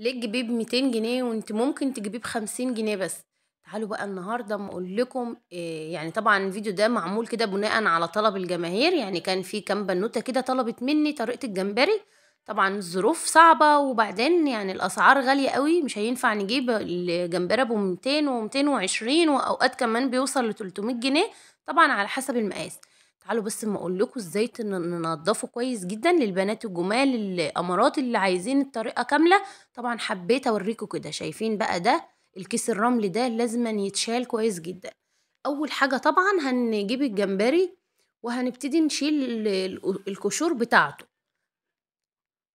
ليه تجيبيه ب 200 جنيه وانت ممكن تجيبيه ب 50 جنيه بس تعالوا بقى النهارده اما اقول لكم إيه يعني طبعا الفيديو ده معمول كده بناء على طلب الجماهير يعني كان في كام بنوته كده طلبت مني طريقه الجمبري طبعا الظروف صعبه وبعدين يعني الاسعار غاليه قوي مش هينفع نجيب الجمبري ب 200 و220 واوقات كمان بيوصل ل 300 جنيه طبعا على حسب المقاس تعالوا بس ما اقول لكم ازاي ننظفه كويس جدا للبنات الجمال الامارات اللي عايزين الطريقه كامله طبعا حبيت اوريكم كده شايفين بقى ده الكيس الرمل ده لازما يتشال كويس جدا اول حاجه طبعا هنجيب الجمبري وهنبتدي نشيل القشور بتاعته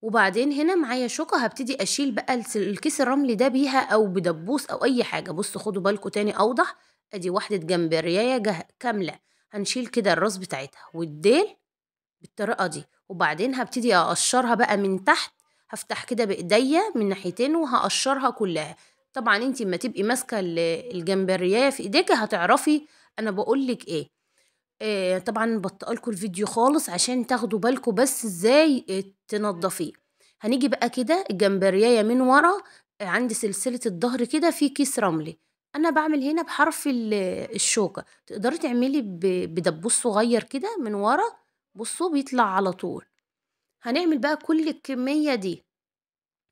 وبعدين هنا معايا شوكة هبتدي أشيل بقى الكيس الرمل ده بيها أو بدبوس أو أي حاجة بصوا خدوا بالكم تاني أوضح أدي واحدة جمبرياية كاملة هنشيل كده الراس بتاعتها والديل بالطريقة دي وبعدين هبتدي أقشرها بقى من تحت هفتح كده بإيديا من ناحيتين وهقشرها كلها طبعا انتي اما تبقي ماسكة الجمبرية في ايديك هتعرفي انا بقولك ايه آه طبعا بطئلكوا الفيديو خالص عشان تاخدوا بالكوا بس ازاي تنضفيه هنيجي بقى كده الجمبرية من ورا آه، عند سلسلة الظهر كده في كيس رملي انا بعمل هنا بحرف ال- الشوكه تقدري تعملي ب- بدبوس صغير كده من ورا بصوا بيطلع على طول هنعمل بقى كل الكميه دي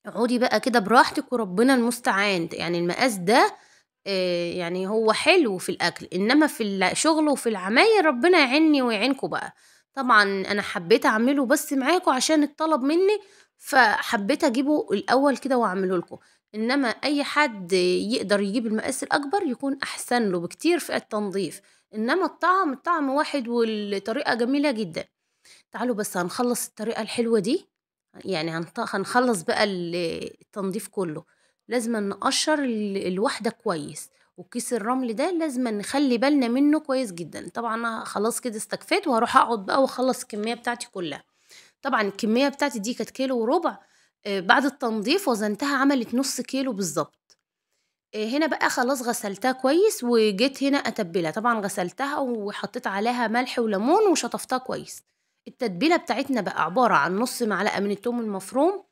اقعدي بقى كده براحتك وربنا المستعان يعني المقاس ده آه، يعني هو حلو في الاكل انما في الشغل وفي العماير ربنا يعيني ويعينكم بقى طبعا انا حبيت اعمله بس معاكم عشان اتطلب مني فحبيت اجيبه الاول كده واعمله لكم إنما أي حد يقدر يجيب المقاس الأكبر يكون أحسن له بكتير في التنظيف إنما الطعم الطعم واحد والطريقة جميلة جدا تعالوا بس هنخلص الطريقة الحلوة دي يعني هنخلص بقى التنظيف كله لازم نقشر الواحدة كويس وكيس الرمل ده لازم نخلي بالنا منه كويس جدا طبعا انا خلاص كده استكفيت وهروح اقعد بقى واخلص الكميه بتاعتي كلها طبعا الكميه بتاعتي دي كانت كيلو وربع آه، بعد التنظيف وزنتها عملت نص كيلو بالظبط آه، هنا بقى خلاص غسلتها كويس وجيت هنا اتبلها طبعا غسلتها وحطيت عليها ملح وليمون وشطفتها كويس التتبيله بتاعتنا بقى عباره عن نص معلقه من التوم المفروم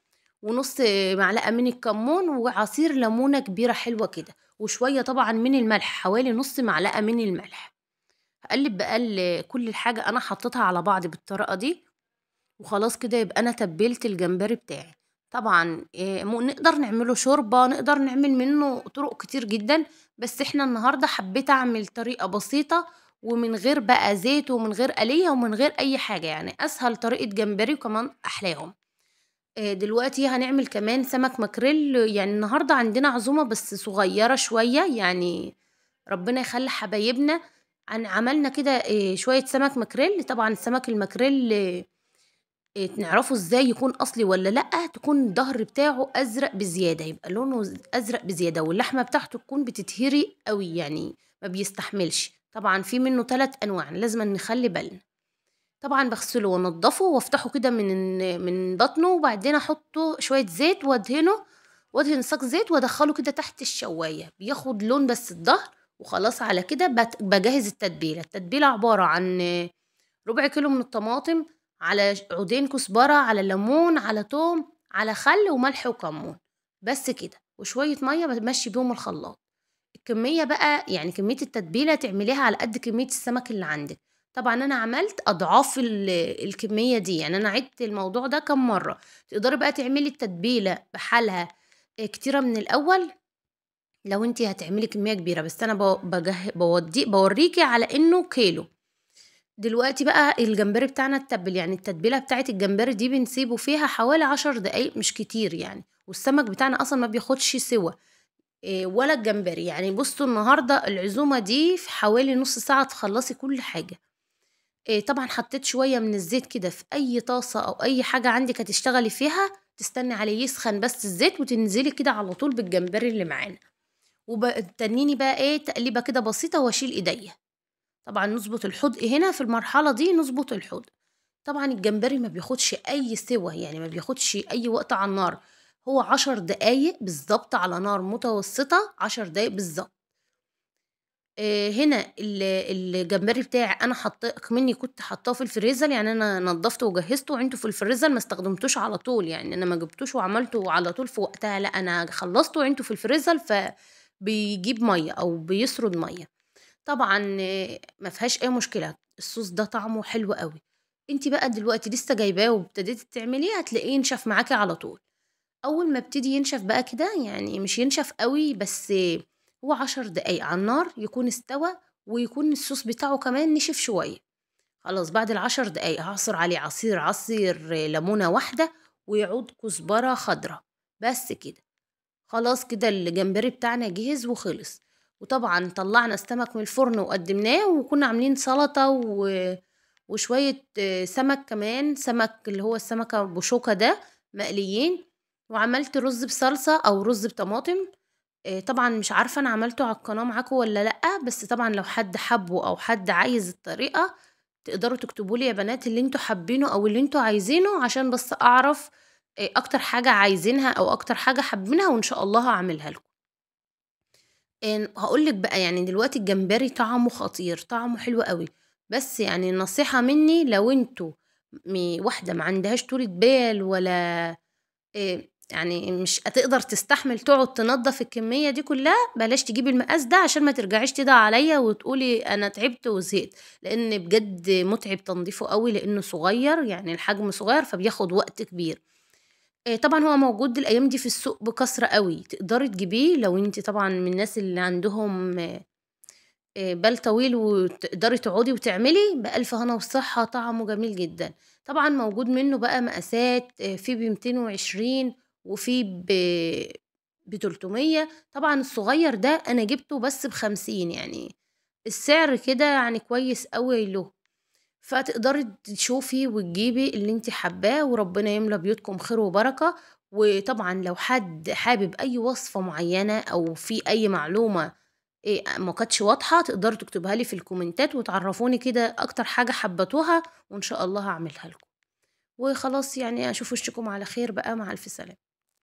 ونص آه، معلقه من الكمون وعصير ليمونه كبيره حلوه كده وشويه طبعا من الملح حوالي نص معلقه من الملح هقلب بقى كل الحاجه انا حطيتها على بعض بالطريقه دي وخلاص كده يبقى انا تبلت الجمبري بتاعي طبعا آه، نقدر نعمله شوربة نقدر نعمل منه طرق كتير جدا بس احنا النهاردة حبيت اعمل طريقة بسيطة ومن غير بقى زيت ومن غير قلية ومن غير اي حاجة يعني اسهل طريقة جمبري وكمان احلاهم آه، دلوقتي هنعمل كمان سمك ماكريل يعني النهاردة عندنا عزومة بس صغيرة شوية يعني ربنا يخلي حبايبنا عملنا كده آه، شوية سمك ماكريل طبعا السمك الماكريل إيه، تعرفوا ازاي يكون اصلي ولا لا تكون الظهر بتاعه ازرق بزياده يبقى لونه ازرق بزياده واللحمه بتاعته تكون بتتهري قوي يعني ما بيستحملش طبعا في منه ثلاث انواع لازم نخلي بالنا طبعا بغسله وانضفه وافتحه كده من من بطنه وبعدين احطه شويه زيت وادهنه وادهن ساق زيت وادخله كده تحت الشوايه بياخد لون بس الظهر وخلاص على كده بجهز التتبيله التتبيله عباره عن ربع كيلو من الطماطم على عودين كزبرة على ليمون على توم على خل وملح وكمون بس كده وشوية مية بتمشي بيهم الخلاط الكمية بقى يعني كمية التتبيلة تعمليها على قد كمية السمك اللي عندك طبعا انا عملت اضعاف الكميه دي يعني انا عدت الموضوع ده كم مره تقدري بقى تعملي التتبيله بحالها آه، كتيره من الاول لو انت هتعملي كميه كبيره بس انا بودي بوريكي على انه كيلو دلوقتي بقى الجمبري بتاعنا اتبل يعني التتبيله بتاعه الجمبري دي بنسيبه فيها حوالي عشر دقايق مش كتير يعني والسمك بتاعنا اصلا ما بياخدش سوى آه، ولا الجمبري يعني بصوا النهارده العزومه دي في حوالي نص ساعه تخلصي كل حاجه آه، طبعا حطيت شويه من الزيت كده في اي طاسه او اي حاجه عندك هتشتغلي فيها تستني عليه يسخن بس الزيت وتنزلي كده على طول بالجمبري اللي معانا وبتنيني بقى ايه تقليبه كده بسيطه واشيل ايديا طبعا نظبط الحدق هنا في المرحلة دي نظبط الحدق طبعا الجمبري ما بياخدش أي سوى يعني ما بياخدش أي وقت على النار هو عشر دقايق بالظبط على نار متوسطة عشر دقايق بالظبط آه، هنا الجمبري بتاعي انا حطيت مني كنت حطاه في الفريزر يعني انا نضفته وجهزته وعنده في الفريزر ما استخدمتوش على طول يعني انا ما جبتوش وعملته على طول في وقتها لا انا خلصته وعنده في الفريزر فبيجيب ميه او بيسرد ميه طبعا ما فيهاش اي مشكله الصوص ده طعمه حلو قوي انت بقى دلوقتي لسه جايباه وابتديتي تعمليه هتلاقيه ينشف معاكي على طول اول ما ابتدي ينشف بقى كده يعني مش ينشف قوي بس هو عشر دقايق على النار يكون استوى ويكون الصوص بتاعه كمان نشف شويه خلاص بعد العشر دقايق هعصر عليه عصير عصير ليمونه واحده ويعود كزبره خضراء بس كده خلاص كده الجمبري بتاعنا جهز وخلص وطبعا طلعنا السمك من الفرن وقدمناه وكنا عاملين سلطة و... وشوية آه، سمك كمان سمك اللي هو السمكة بشوكة ده مقليين وعملت رز بصلصة أو رز بطماطم آه، طبعا مش عارفة أنا عملته على القناة معاكم ولا لأ بس طبعا لو حد حبه أو حد عايز الطريقة تقدروا تكتبوا لي يا بنات اللي انتوا حابينه أو اللي انتوا عايزينه عشان بس أعرف آه، أكتر حاجة عايزينها أو أكتر حاجة حابينها وإن شاء الله هعملها لكم هقول لِك بقى يعني دلوقتي الجمبري طعمه خطير، طعمه حلو أوي، بس يعني نصيحة مني لو انتوا واحدة ما عندهاش طولة بال ولا آه، يعني مش هتقدر تستحمل تقعد تنضف الكمية دي كلها، بلاش تجيب المقاس ده عشان ما ترجعيش تدعي عليا وتقولي أنا تعبت وزهقت، لإن بجد متعب تنضيفه أوي لإنه صغير يعني الحجم صغير فبياخد وقت كبير. آه، طبعًا هو موجود الأيام دي في السوق بكثرة أوي، تقدري تجيبيه لو أنتِ طبعًا من الناس اللي عندهم آه، آه، بال طويل وتقدري تقعدي وتعملي بألف هنا وصحة طعمه جميل جدًا، طبعًا موجود منه بقى مقاسات في ب وعشرين وفي ب بتلتمية طبعًا الصغير ده أنا جبته بس بخمسين يعني السعر كده يعني كويس أوي له. فتقدري تشوفي وتجيبي اللي انت حباه وربنا يملى بيوتكم خير وبركة وطبعا لو حد حابب اي وصفة معينة او في اي معلومة إيه ما كانتش واضحة تقدروا تكتبها لي في الكومنتات وتعرفوني كده اكتر حاجة حبتوها وان شاء الله هعملها لكم وخلاص يعني اشوف وشكم على خير بقى مع الف سلامة